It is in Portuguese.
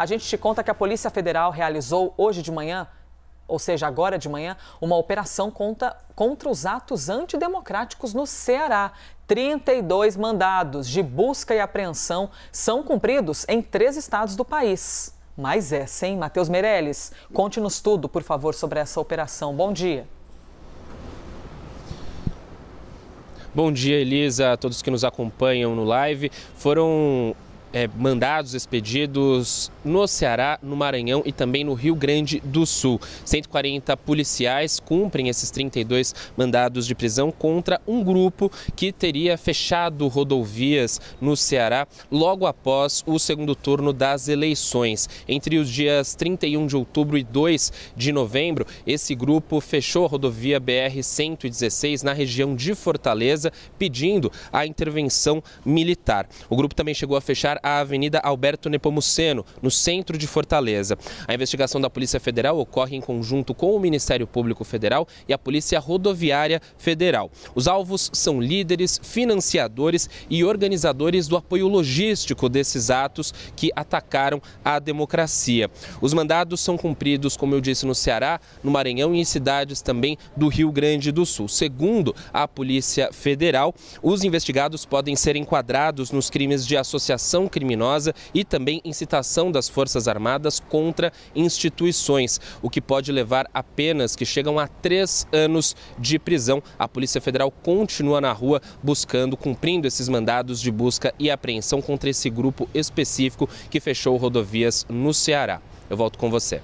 A gente te conta que a Polícia Federal realizou hoje de manhã ou seja, agora de manhã, uma operação contra, contra os atos antidemocráticos no Ceará. 32 mandados de busca e apreensão são cumpridos em três estados do país. Mas essa, hein, Matheus Meirelles? Conte-nos tudo, por favor, sobre essa operação. Bom dia. Bom dia, Elisa, a todos que nos acompanham no live. Foram é, mandados expedidos no Ceará, no Maranhão e também no Rio Grande do Sul. 140 policiais cumprem esses 32 mandados de prisão contra um grupo que teria fechado rodovias no Ceará logo após o segundo turno das eleições. Entre os dias 31 de outubro e 2 de novembro, esse grupo fechou a rodovia BR-116 na região de Fortaleza, pedindo a intervenção militar. O grupo também chegou a fechar a Avenida Alberto Nepomuceno, no centro de Fortaleza. A investigação da Polícia Federal ocorre em conjunto com o Ministério Público Federal e a Polícia Rodoviária Federal. Os alvos são líderes, financiadores e organizadores do apoio logístico desses atos que atacaram a democracia. Os mandados são cumpridos, como eu disse, no Ceará, no Maranhão e em cidades também do Rio Grande do Sul. Segundo a Polícia Federal, os investigados podem ser enquadrados nos crimes de associação criminosa e também incitação das Forças Armadas contra instituições, o que pode levar a penas que chegam a três anos de prisão. A Polícia Federal continua na rua buscando, cumprindo esses mandados de busca e apreensão contra esse grupo específico que fechou rodovias no Ceará. Eu volto com você.